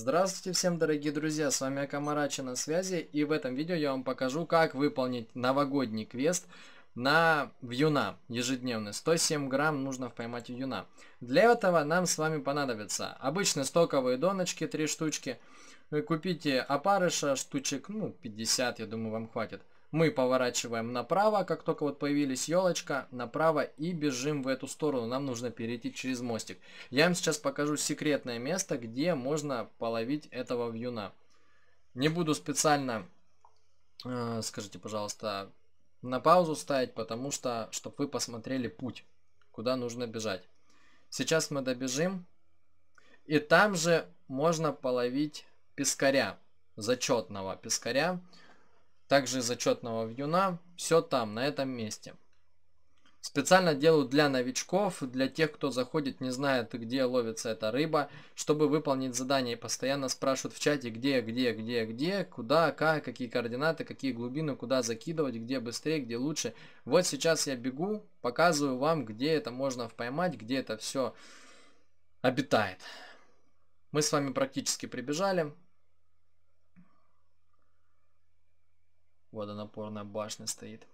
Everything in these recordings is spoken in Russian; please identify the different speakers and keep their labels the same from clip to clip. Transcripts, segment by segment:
Speaker 1: Здравствуйте всем дорогие друзья, с вами Акамарачи на связи и в этом видео я вам покажу как выполнить новогодний квест на вьюна ежедневный. 107 грамм нужно поймать вьюна. Для этого нам с вами понадобится обычные стоковые доночки, 3 штучки. Вы купите опарыша штучек, ну 50 я думаю вам хватит. Мы поворачиваем направо, как только вот появились елочка, направо и бежим в эту сторону. Нам нужно перейти через мостик. Я вам сейчас покажу секретное место, где можно половить этого вьюна. Не буду специально, э, скажите, пожалуйста, на паузу ставить, потому что, чтобы вы посмотрели путь, куда нужно бежать. Сейчас мы добежим, и там же можно половить пескаря, зачетного пескаря также зачетного вьюна, все там, на этом месте. Специально делаю для новичков, для тех, кто заходит, не знает, где ловится эта рыба, чтобы выполнить задание. Постоянно спрашивают в чате, где, где, где, где, куда, как, какие координаты, какие глубины, куда закидывать, где быстрее, где лучше. Вот сейчас я бегу, показываю вам, где это можно поймать, где это все обитает. Мы с вами практически прибежали. водонапорная башня стоит.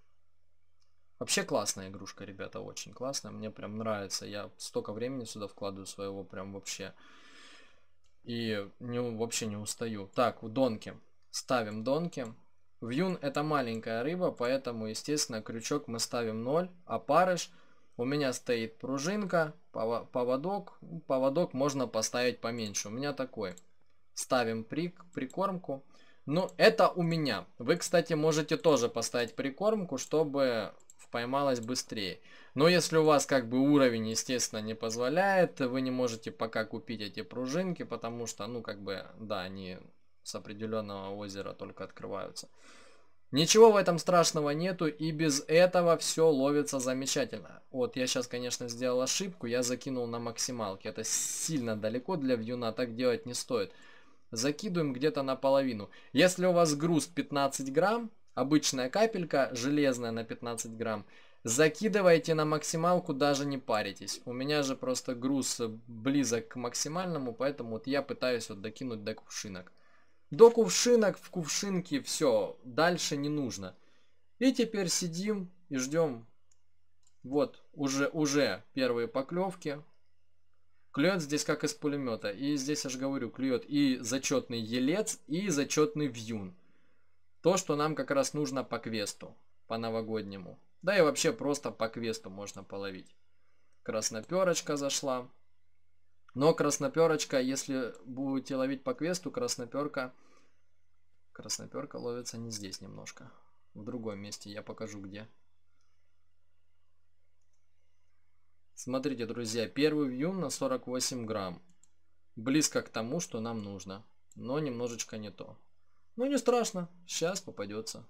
Speaker 1: Вообще классная игрушка, ребята, очень классная. Мне прям нравится. Я столько времени сюда вкладываю своего, прям вообще. И не, вообще не устаю. Так, в донки. Ставим донки. Вьюн это маленькая рыба, поэтому, естественно, крючок мы ставим 0, а парыш у меня стоит пружинка, поводок. Поводок можно поставить поменьше. У меня такой. Ставим прик, прикормку. Ну, это у меня. Вы, кстати, можете тоже поставить прикормку, чтобы поймалась быстрее. Но если у вас как бы уровень, естественно, не позволяет, вы не можете пока купить эти пружинки, потому что, ну, как бы, да, они с определенного озера только открываются. Ничего в этом страшного нету, и без этого все ловится замечательно. Вот, я сейчас, конечно, сделал ошибку, я закинул на максималке. Это сильно далеко для вьюна, а так делать не стоит закидываем где-то наполовину. Если у вас груз 15 грамм, обычная капелька, железная на 15 грамм, закидывайте на максималку, даже не паритесь. У меня же просто груз близок к максимальному, поэтому вот я пытаюсь вот докинуть до кувшинок. До кувшинок, в кувшинке все, дальше не нужно. И теперь сидим и ждем. Вот, уже, уже первые поклевки, Клюет здесь как из пулемета. И здесь я же говорю, клюет и зачетный елец, и зачетный вьюн. То, что нам как раз нужно по квесту, по новогоднему. Да и вообще просто по квесту можно половить. Красноперочка зашла. Но красноперочка, если будете ловить по квесту, красноперка... Красноперка ловится не здесь немножко. В другом месте, я покажу где. Смотрите, друзья, первый вьюн на 48 грамм. Близко к тому, что нам нужно. Но немножечко не то. Ну не страшно, сейчас попадется.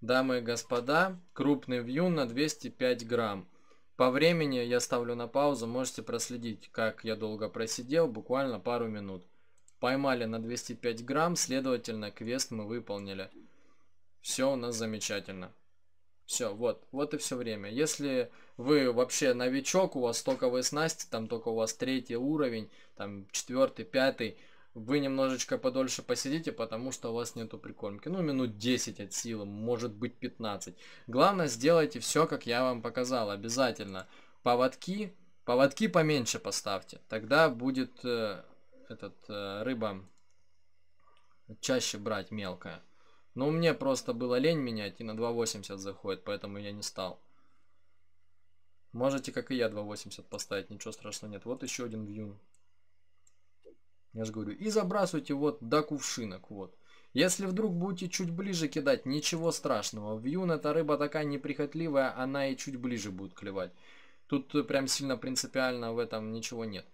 Speaker 1: Дамы и господа, крупный вьюн на 205 грамм. По времени я ставлю на паузу, можете проследить, как я долго просидел, буквально пару минут. Поймали на 205 грамм, следовательно, квест мы выполнили. Все у нас замечательно. Все, вот, вот и все время. Если вы вообще новичок, у вас только вы снасти, там только у вас третий уровень, там четвертый, пятый, вы немножечко подольше посидите, потому что у вас нету прикормки. Ну, минут 10 от силы, может быть 15. Главное, сделайте все, как я вам показал, обязательно. Поводки, поводки поменьше поставьте, тогда будет э, этот э, рыба чаще брать мелкая. Но ну, мне просто было лень менять, и на 2.80 заходит, поэтому я не стал. Можете, как и я, 2.80 поставить, ничего страшного нет. Вот еще один вьюн. Я же говорю, и забрасывайте вот до кувшинок, вот. Если вдруг будете чуть ближе кидать, ничего страшного. Вьюн эта рыба такая неприхотливая, она и чуть ближе будет клевать. Тут прям сильно принципиально в этом ничего нет.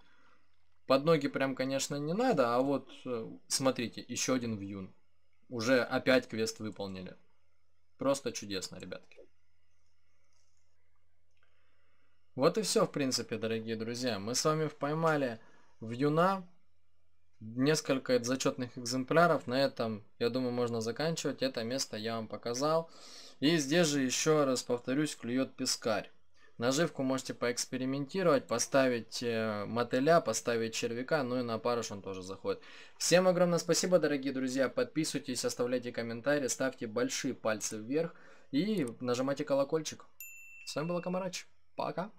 Speaker 1: Под ноги прям, конечно, не надо, а вот, э, смотрите, еще один вьюн. Уже опять квест выполнили. Просто чудесно, ребятки. Вот и все, в принципе, дорогие друзья. Мы с вами поймали в Юна несколько зачетных экземпляров. На этом, я думаю, можно заканчивать. Это место я вам показал. И здесь же, еще раз повторюсь, клюет пескарь. Наживку можете поэкспериментировать, поставить э, мотыля, поставить червяка, ну и на парыш он тоже заходит. Всем огромное спасибо, дорогие друзья. Подписывайтесь, оставляйте комментарии, ставьте большие пальцы вверх и нажимайте колокольчик. С вами был Комарач. Пока.